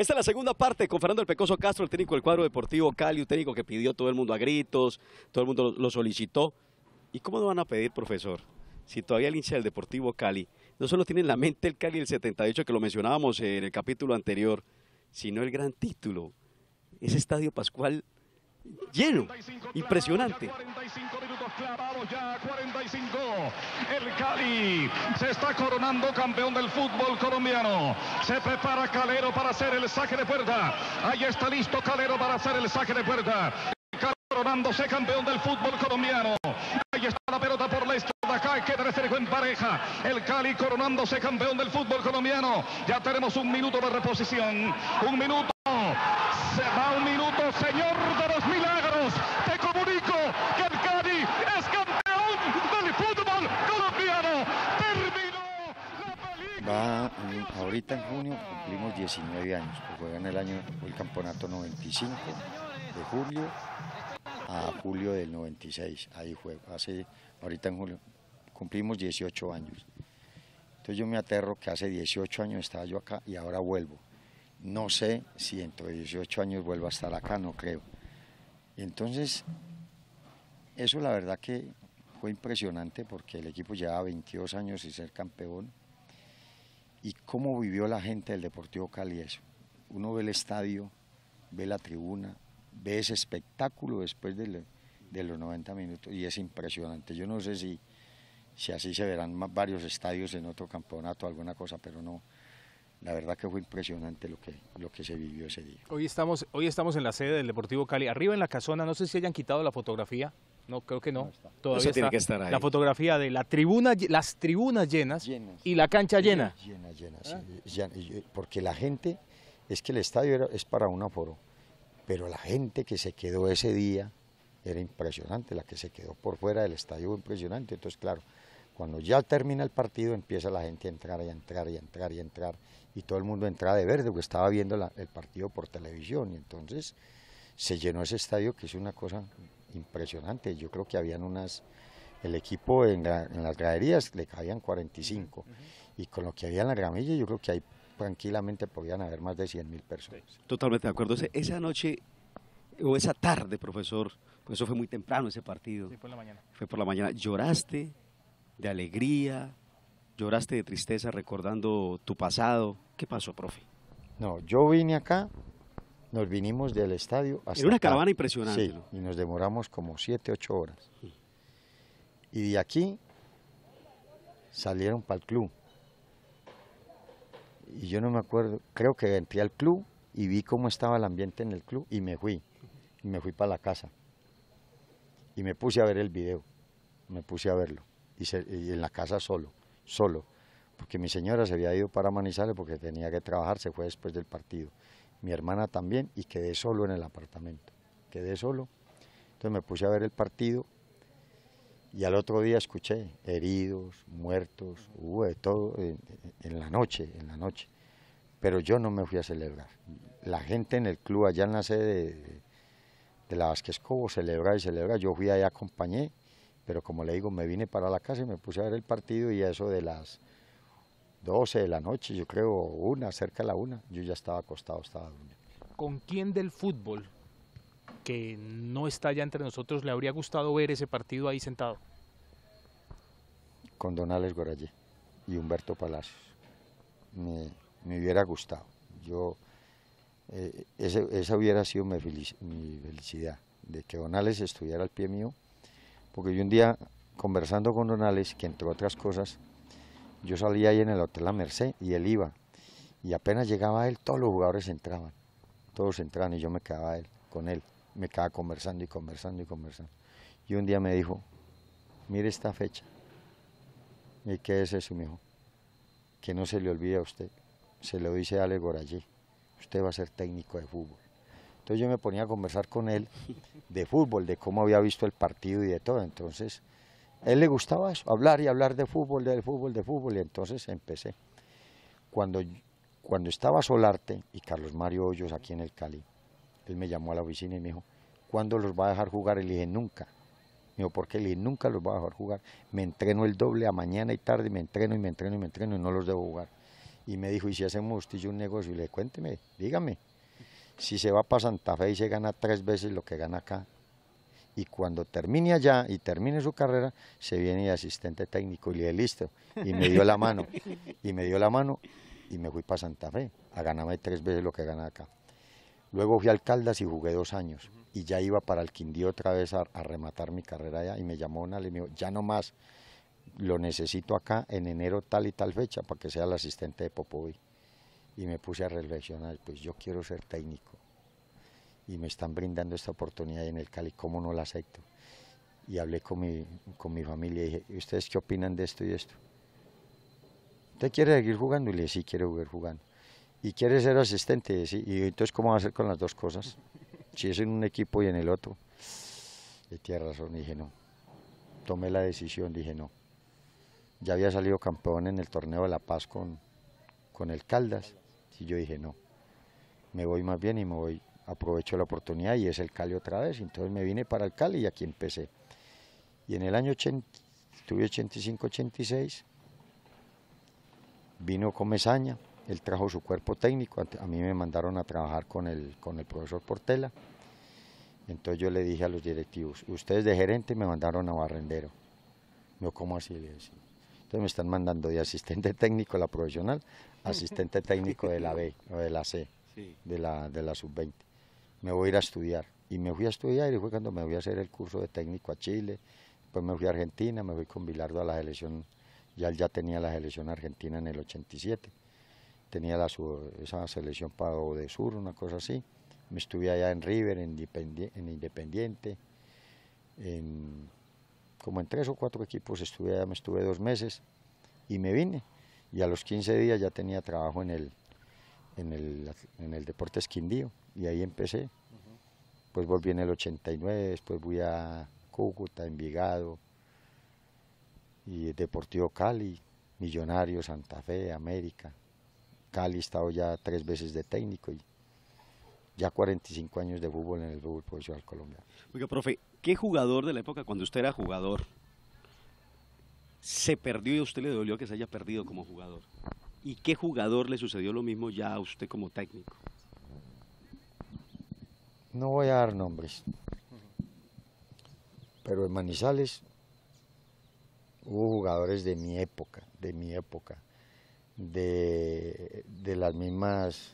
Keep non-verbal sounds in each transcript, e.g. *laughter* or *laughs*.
Esta es la segunda parte con Fernando El Pecoso Castro, el técnico del cuadro deportivo Cali, un técnico que pidió todo el mundo a gritos, todo el mundo lo solicitó. ¿Y cómo lo van a pedir, profesor? Si todavía el hincha del Deportivo Cali no solo tiene en la mente el Cali del 78, que lo mencionábamos en el capítulo anterior, sino el gran título. Ese estadio Pascual lleno, impresionante. 45 minutos clavados ya, 45. El Cali se está coronando campeón del fútbol colombiano. Se prepara Calero para hacer el saque de puerta. Ahí está listo Calero para hacer el saque de puerta. coronándose campeón del fútbol colombiano. Ahí está la pelota por la izquierda acá que tercero en pareja. El Cali coronándose campeón del fútbol colombiano. Ya tenemos un minuto de reposición. Un minuto. Se va un minuto, señor de Mm, ahorita en junio cumplimos 19 años, pues jugué en el año el campeonato 95 de julio a julio del 96, ahí juego, hace ahorita en julio cumplimos 18 años. Entonces yo me aterro que hace 18 años estaba yo acá y ahora vuelvo. No sé si dentro 18 años vuelvo a estar acá, no creo. Entonces, eso la verdad que fue impresionante porque el equipo llevaba 22 años sin ser campeón y cómo vivió la gente del Deportivo Cali eso. Uno ve el estadio, ve la tribuna, ve ese espectáculo después de, de los 90 minutos y es impresionante. Yo no sé si, si así se verán más varios estadios en otro campeonato, alguna cosa, pero no. La verdad que fue impresionante lo que, lo que se vivió ese día. Hoy estamos, hoy estamos en la sede del Deportivo Cali, arriba en la casona, no sé si hayan quitado la fotografía. No, creo que no. Todavía tiene que estar ahí. La fotografía de la tribuna, las tribunas llenas, y la cancha llena. Porque la gente, es que el estadio es para un aforo, pero la gente que se quedó ese día era impresionante, la que se quedó por fuera del estadio fue impresionante. Entonces, claro, cuando ya termina el partido empieza la gente a entrar y a entrar y a entrar y a entrar y todo el mundo entraba de verde porque estaba viendo el partido por televisión y entonces se llenó ese estadio que es una cosa impresionante. Yo creo que habían unas, el equipo en, las graderías le caían 45 y con lo que había en la gramilla yo creo que ahí tranquilamente podían haber más de 100 mil personas. totalmente de acuerdo. Esa noche o esa tarde, profesor, pues eso fue muy temprano ese partido. fue por la mañana. Fue por la mañana. ¿Lloraste de alegría? ¿Lloraste de tristeza recordando tu pasado? ¿Qué pasó, profe? No, yo vine acá nos vinimos del estadio hasta. Era una caravana impresionante. y nos demoramos como siete 8 horas. Mm. Y de aquí salieron para el club. Y yo no me acuerdo, creo que entré al club y vi cómo estaba el ambiente en el club y me fui. Y me fui para la casa. Y me puse a ver el video. Me puse a verlo. y, y en la casa solo, solo porque mi señora se había ido para Manizales porque tenía que trabajar, se fue después del partido mi hermana también, y quedé solo en el apartamento. Quedé solo. Entonces me puse a ver el partido y al otro día escuché heridos, muertos, hubo de todo en, la noche, en la noche. Pero yo no me fui a celebrar. La gente en el club, allá en la sede de, la Vázquez Cobo, celebra y celebra. Yo fui ahí acompañé, pero como le digo, me vine para la casa y me puse a ver el partido y a eso de las 12 de la noche, yo creo, una, cerca de la una, yo ya estaba acostado, estaba durmiendo. ¿Con quién del fútbol que no está ya entre nosotros le habría gustado ver ese partido ahí sentado? Con Donales Goralle y Humberto Palacios. Me, hubiera gustado. Yo, eh, esa hubiera sido mi, mi felicidad, de que Donales estuviera al pie mío, porque yo un día conversando con Donales, que entre otras cosas yo salía ahí en el Hotel La Merced y él iba. Y apenas llegaba él, todos los jugadores entraban. Todos entraban y yo me quedaba él, con él. Me quedaba conversando y conversando y conversando. Y un día me dijo, mire esta fecha. ¿Y qué es eso, hijo. Que no se le olvide a usted. Se lo dice Ale Gorallé Usted va a ser técnico de fútbol. Entonces yo me ponía a conversar con él de fútbol, de cómo había visto el partido y de todo. Entonces a él le gustaba eso, hablar y hablar de fútbol, de fútbol, de fútbol, y entonces empecé. Cuando, cuando estaba Solarte y Carlos Mario Hoyos aquí en el Cali, él me llamó a la oficina y me dijo, ¿cuándo los va a dejar jugar? Y le dije, nunca. Me dijo, ¿por qué? Le nunca los va a dejar jugar. Me entreno el doble a mañana y tarde, me entreno y me entreno y me entreno y no los debo jugar. Y me dijo, ¿y si hacemos usted y un negocio? Y le dije, cuénteme, dígame. Si se va para Santa Fe y se gana tres veces lo que gana acá, y cuando termine allá y termine su carrera, se viene de asistente técnico y le dije, listo, y me dio la mano, *laughs* y me dio la mano y me fui para Santa Fe a ganarme tres veces lo que ganaba acá. Luego fui a Caldas y jugué dos años y ya iba para el Quindío otra vez a, rematar mi carrera allá y me llamó una y me dijo, ya no más, lo necesito acá en enero tal y tal fecha para que sea el asistente de Popoy. Y me puse a reflexionar, pues yo quiero ser técnico y me están brindando esta oportunidad en el Cali, ¿cómo no la acepto? Y hablé con mi, con mi familia y dije, ¿ustedes qué opinan de esto y esto? ¿Usted quiere seguir jugando? Y le dije, sí, quiero seguir jugando. ¿Y quiere ser asistente? Sí. ¿Y entonces cómo va a hacer con las dos cosas? *laughs* Si es en un equipo y en el otro. Y tiene razón, dije no. Tomé la decisión, dije no. Ya había salido campeón en el torneo de La Paz con, con el Caldas. Y yo dije no. Me voy más bien y me voy aprovecho la oportunidad y es el Cali otra vez. Entonces me vine para el Cali y aquí empecé. Y en el año 80, estuve 85-86, vino Comezaña, él trajo su cuerpo técnico, a mí me mandaron a trabajar con el, con el profesor Portela. Entonces yo le dije a los directivos, ustedes de gerente me mandaron a Barrendero. No, ¿cómo así? Entonces me están mandando de asistente técnico la profesional, asistente técnico de la B o de la C, de la, de la sub-20 me voy a ir a estudiar. Y me fui a estudiar y fue cuando me voy a hacer el curso de técnico a Chile, pues me fui a Argentina, me fui con Bilardo a la selección, ya él ya tenía la selección argentina en el 87, tenía la, esa selección para de Sur, una cosa así. Me estuve allá en River, en Independiente, en, como en tres o cuatro equipos estuve allá, me estuve dos meses y me vine. Y a los 15 días ya tenía trabajo en el, en el, en el deporte esquindío y ahí empecé. Pues volví en el 89, después fui a Cúcuta, Envigado, y Deportivo Cali, Millonario, Santa Fe, América. Cali he estado ya tres veces de técnico y ya 45 años de fútbol en el fútbol profesional colombia Oiga, profe, ¿qué jugador de la época cuando usted era jugador se perdió y a usted le dolió que se haya perdido como jugador? ¿Y qué jugador le sucedió lo mismo ya a usted como técnico? No voy a dar nombres, pero en Manizales hubo jugadores de mi época, de mi época, de, las mismas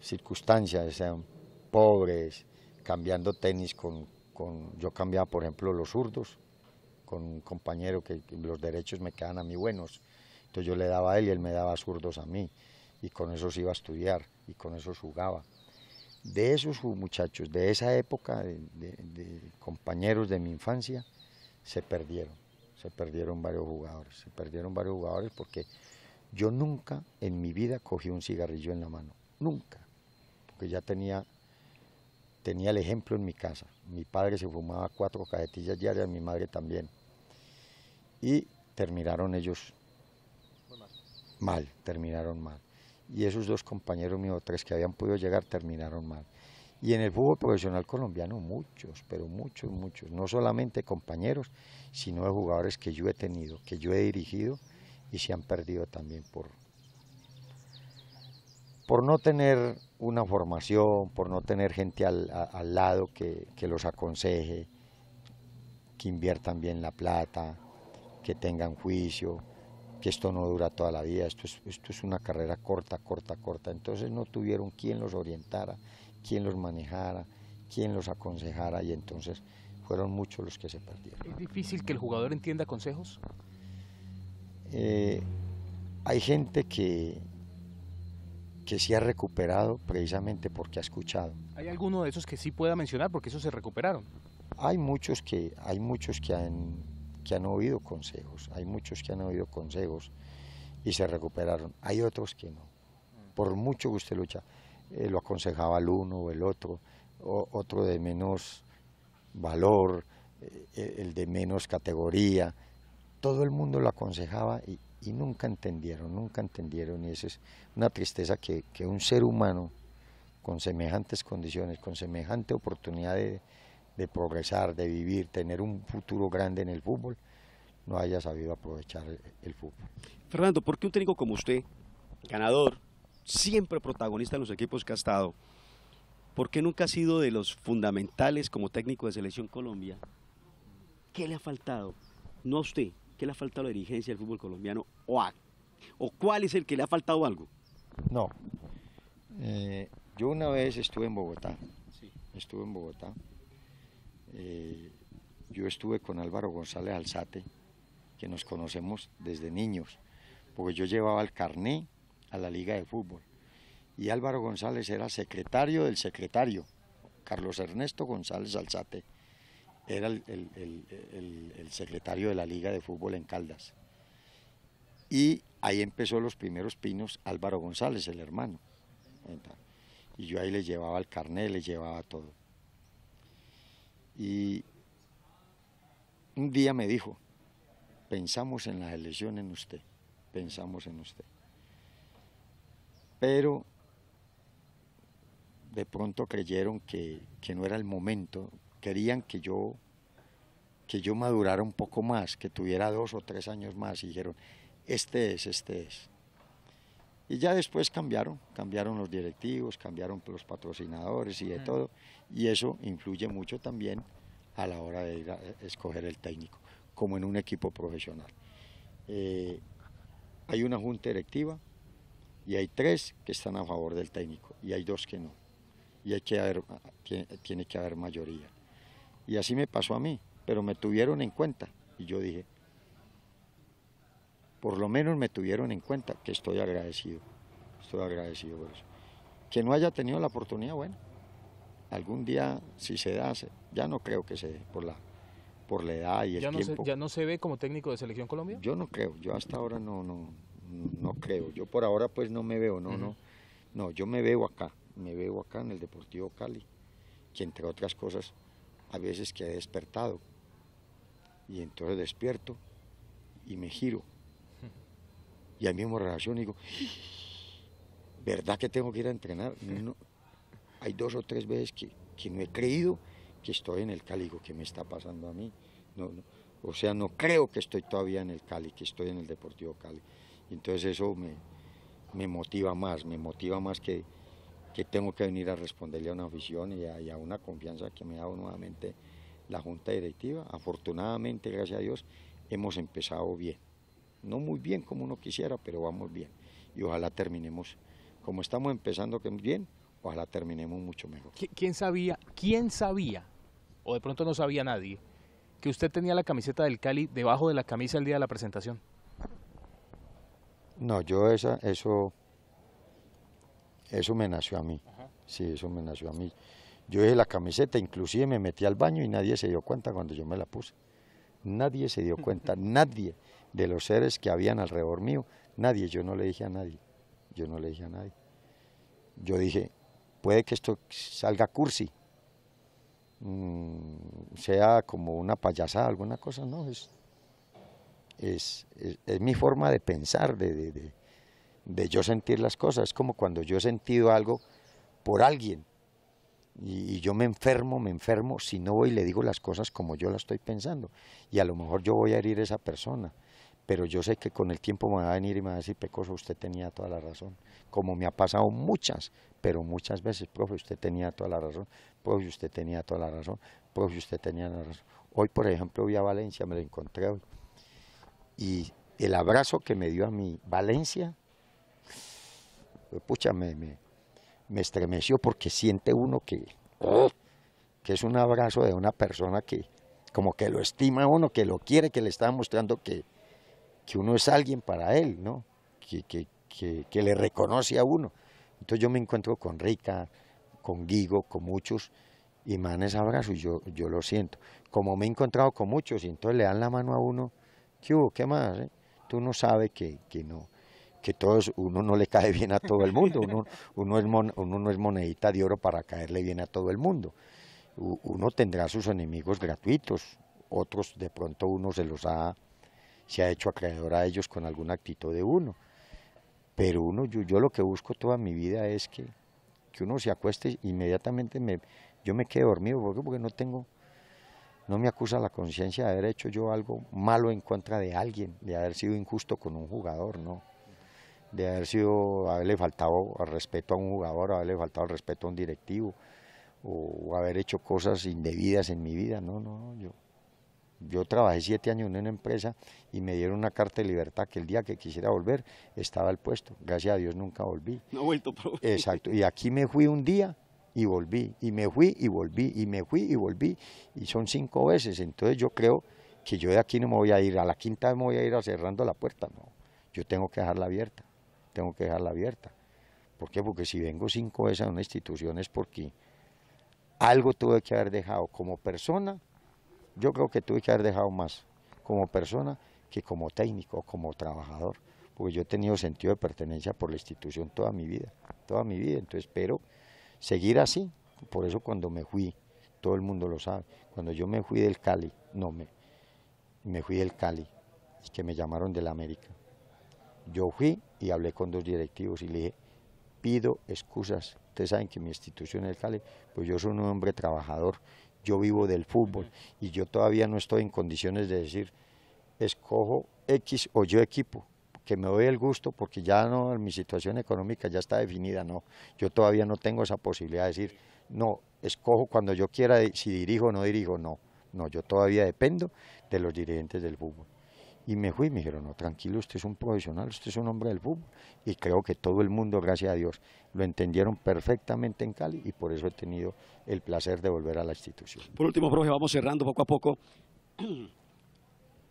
circunstancias, sean pobres, cambiando tenis con, yo cambiaba por ejemplo los zurdos, con un compañero que, que los derechos me quedan a mí buenos, entonces yo le daba a él y él me daba zurdos a mí. Y con se iba a estudiar y con eso jugaba. De esos muchachos, de esa época, de, compañeros de mi infancia, se perdieron. Se perdieron varios jugadores. Se perdieron varios jugadores porque yo nunca en mi vida cogí un cigarrillo en la mano. Nunca. Porque ya tenía tenía el ejemplo en mi casa. Mi padre se fumaba cuatro cajetillas diarias, mi madre también. Y terminaron ellos mal, terminaron mal. Y esos dos compañeros míos, tres que habían podido llegar, terminaron mal. Y en el fútbol profesional colombiano muchos, pero muchos, muchos. No solamente compañeros, sino de jugadores que yo he tenido, que yo he dirigido y se han perdido también por, por no tener una formación, por no tener gente al, lado que, que, los aconseje, que inviertan bien la plata, que tengan juicio, que esto no dura toda la vida, esto es, esto es una carrera corta, corta, corta. Entonces no tuvieron quien los orientara, quien los manejara, quien los aconsejara y entonces fueron muchos los que se perdieron. ¿Es difícil que el jugador entienda consejos? Eh, hay gente que, que sí ha recuperado precisamente porque ha escuchado. ¿Hay alguno de esos que sí pueda mencionar porque esos se recuperaron? Hay muchos que, hay muchos que han que han oído consejos, hay muchos que han oído consejos y se recuperaron, hay otros que no. Por mucho que usted lucha, eh, lo aconsejaba el uno o el otro, otro de menos valor, eh, eh, el de menos categoría, todo el mundo lo aconsejaba y, nunca entendieron, nunca entendieron y esa es una tristeza que un ser humano con semejantes condiciones, con semejante oportunidad de, de progresar, de vivir, tener un futuro grande en el fútbol, no haya sabido aprovechar el fútbol. Fernando, ¿por qué un técnico como usted, ganador, siempre protagonista en los equipos que ha estado, ¿por qué nunca ha sido de los fundamentales como técnico de Selección Colombia? ¿Qué le ha faltado? No a usted, ¿qué le ha faltado a la dirigencia del fútbol colombiano o, a, o cuál es el que le ha faltado algo? No. Eh, yo una vez estuve en Bogotá. Sí. Estuve en Bogotá eh, yo estuve con Álvaro González Alzate, que nos conocemos desde niños, porque yo llevaba el carné a la liga de fútbol. Y Álvaro González era secretario del secretario, Carlos Ernesto González Alzate, era el, el secretario de la liga de fútbol en Caldas. Y ahí empezó los primeros pinos Álvaro González, el hermano. Y yo ahí le llevaba el carné, le llevaba todo. Y un día me dijo, pensamos en la elección en usted, pensamos en usted. Pero de pronto creyeron que, que no era el momento, querían que yo, que yo madurara un poco más, que tuviera dos o tres años más, y dijeron, este es, este es. Y ya después cambiaron, cambiaron los directivos, cambiaron los patrocinadores y de todo. Y eso influye mucho también a la hora de eh, escoger el técnico, como en un equipo profesional. Eh, hay una junta directiva y hay tres que están a favor del técnico y hay dos que no. Y hay que haber, ah, tiene que haber mayoría. Y así me pasó a mí, pero me tuvieron en cuenta. Y yo dije, por lo menos me tuvieron en cuenta, que estoy agradecido, estoy agradecido por eso. Que no haya tenido la oportunidad, bueno, algún día si se da, ya no creo que se dé por la, por la edad y el ¿Ya no tiempo. Se, ¿Ya no se ve como técnico de Selección Colombia? Yo no creo, yo hasta ahora no, no, no creo, yo por ahora pues no me veo, no, no, no, yo me veo acá, me veo acá en el Deportivo Cali, que entre otras cosas a veces que he despertado y entonces despierto y me giro y ahí mismo relación y digo, ¿verdad que tengo que ir a entrenar? Hay dos o tres veces que, no he creído que estoy en el Cali, digo, ¿qué me está pasando a mí? No, o sea, no creo que estoy todavía en el Cali, que estoy en el Deportivo Cali. Entonces eso me, motiva más, me motiva más que, que tengo que venir a responderle a una afición y a, una confianza que me ha dado nuevamente la Junta Directiva. Afortunadamente, gracias a Dios, hemos empezado bien no muy bien como uno quisiera, pero vamos bien. Y ojalá terminemos, como estamos empezando que bien, ojalá terminemos mucho mejor. ¿Quién sabía, quién sabía, o de pronto no sabía nadie, que usted tenía la camiseta del Cali debajo de la camisa el día de la presentación? No, yo esa, eso, eso me nació a mí. Sí, eso me nació a mí. Yo dije la camiseta, inclusive me metí al baño y nadie se dio cuenta cuando yo me la puse. Nadie se dio cuenta, *laughs* nadie de los seres que habían alrededor mío. Nadie, yo no le dije a nadie, yo no le dije a nadie. Yo dije, puede que esto salga cursi, mm, sea como una payasada, alguna cosa, no, es, es, es, mi forma de pensar, de, de, yo sentir las cosas, es como cuando yo he sentido algo por alguien y, y yo me enfermo, me enfermo si no voy y le digo las cosas como yo las estoy pensando y a lo mejor yo voy a herir a esa persona pero yo sé que con el tiempo me va a venir y me va a decir, Pecoso, usted tenía toda la razón, como me ha pasado muchas, pero muchas veces, profe, usted tenía toda la razón, profe, usted tenía toda la razón, profe, usted tenía la razón. Hoy, por ejemplo, vi a Valencia, me lo encontré hoy, y el abrazo que me dio a mí Valencia, pucha, me, estremeció porque siente uno que, que es un abrazo de una persona que como que lo estima uno, que lo quiere, que le está mostrando que que uno es alguien para él, ¿no? Que, que, le reconoce a uno. Entonces yo me encuentro con Rica, con Guigo, con muchos, y manes abrazo y yo, yo lo siento. Como me he encontrado con muchos, y entonces le dan la mano a uno, ¿qué hubo? ¿Qué más? Eh? Tú no sabes que, que no que todos, uno no le cae bien a todo el mundo, uno, uno, es uno no es monedita de oro para caerle bien a todo el mundo. Uno tendrá sus enemigos gratuitos, otros de pronto uno se los ha se ha hecho acreedor a ellos con alguna actitud de uno. Pero uno, yo, lo que busco toda mi vida es que, que uno se acueste inmediatamente, me, yo me quedo dormido porque, porque no tengo, no me acusa la conciencia de haber hecho yo algo malo en contra de alguien, de haber sido injusto con un jugador, no, de haber sido, haberle faltado al respeto a un jugador, haberle faltado al respeto a un directivo, o, o haber hecho cosas indebidas en mi vida, no, no, yo yo trabajé siete años en una empresa y me dieron una carta de libertad que el día que quisiera volver estaba al puesto. Gracias a Dios nunca volví. No he vuelto, *laughs* Exacto. Y aquí me fui un día y volví, y me fui y volví, y me fui y volví. Y son cinco veces. Entonces yo creo que yo de aquí no me voy a ir. A la quinta me voy a ir cerrando la puerta. No, yo tengo que dejarla abierta. Tengo que dejarla abierta. ¿Por qué? Porque si vengo cinco veces a una institución es porque algo tuve que haber dejado como persona yo creo que tuve que haber dejado más como persona que como técnico, como trabajador, porque yo he tenido sentido de pertenencia por la institución toda mi vida, toda mi vida, entonces espero seguir así, por eso cuando me fui, todo el mundo lo sabe, cuando yo me fui del Cali, no, me, me fui del Cali, que me llamaron del América, yo fui y hablé con dos directivos y le dije, pido excusas, ustedes saben que mi institución es el Cali, pues yo soy un hombre trabajador yo vivo del fútbol y yo todavía no estoy en condiciones de decir, escojo X o yo equipo, que me doy el gusto porque ya no, mi situación económica ya está definida, no, yo todavía no tengo esa posibilidad de decir, no, escojo cuando yo quiera si dirijo o no dirijo, no, no, yo todavía dependo de los dirigentes del fútbol. Y me fui y me dijeron, no, tranquilo, usted es un profesional, usted es un hombre del fútbol. Y creo que todo el mundo, gracias a Dios, lo entendieron perfectamente en Cali y por eso he tenido el placer de volver a la institución. Por último, profe, vamos cerrando poco a poco. *clears throat*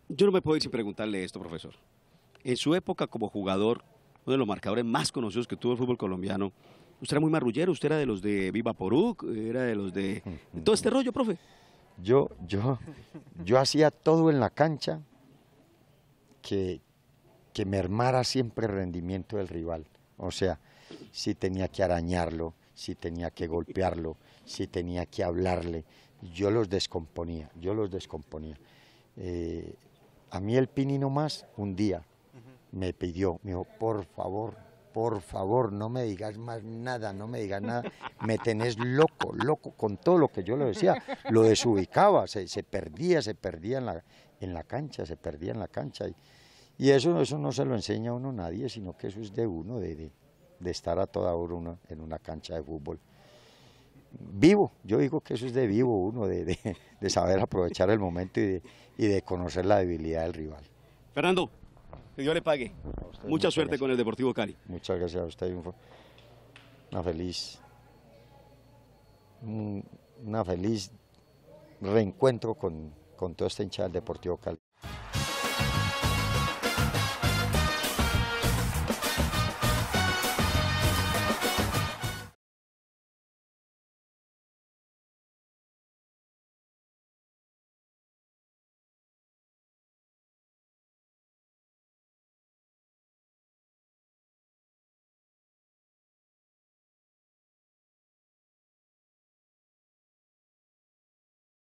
Yo no me puedo ir sin preguntarle esto, profesor. En su época como jugador, uno de los marcadores más conocidos que tuvo el fútbol colombiano, usted era muy marrullero, usted era de los de Viva Poruc, era de los de... *laughs* Todo este rollo, profe. Yo, yo, yo hacía todo en la cancha que, que mermara siempre el rendimiento del rival. O sea, si tenía que arañarlo, si tenía que golpearlo, si tenía que hablarle, yo los descomponía, yo los descomponía. Eh, a mí el Pini más, un día me pidió, me dijo, por favor, por favor, no me digas más nada, no me digas nada, me tenés loco, loco, con todo lo que yo le decía, lo desubicaba, se, se perdía, se perdía en la, en la cancha, se perdía en la cancha. Y, y eso, eso no se lo enseña a uno nadie, sino que eso es de uno, de, estar a toda hora uno en una cancha de fútbol. Vivo, yo digo que eso es de vivo uno, de, saber aprovechar el momento y de, y de conocer la debilidad del rival. Fernando, que Dios le pague. Mucha suerte con el Deportivo Cali. Muchas gracias a usted. Una feliz, una feliz reencuentro con, con toda esta hincha del Deportivo Cali.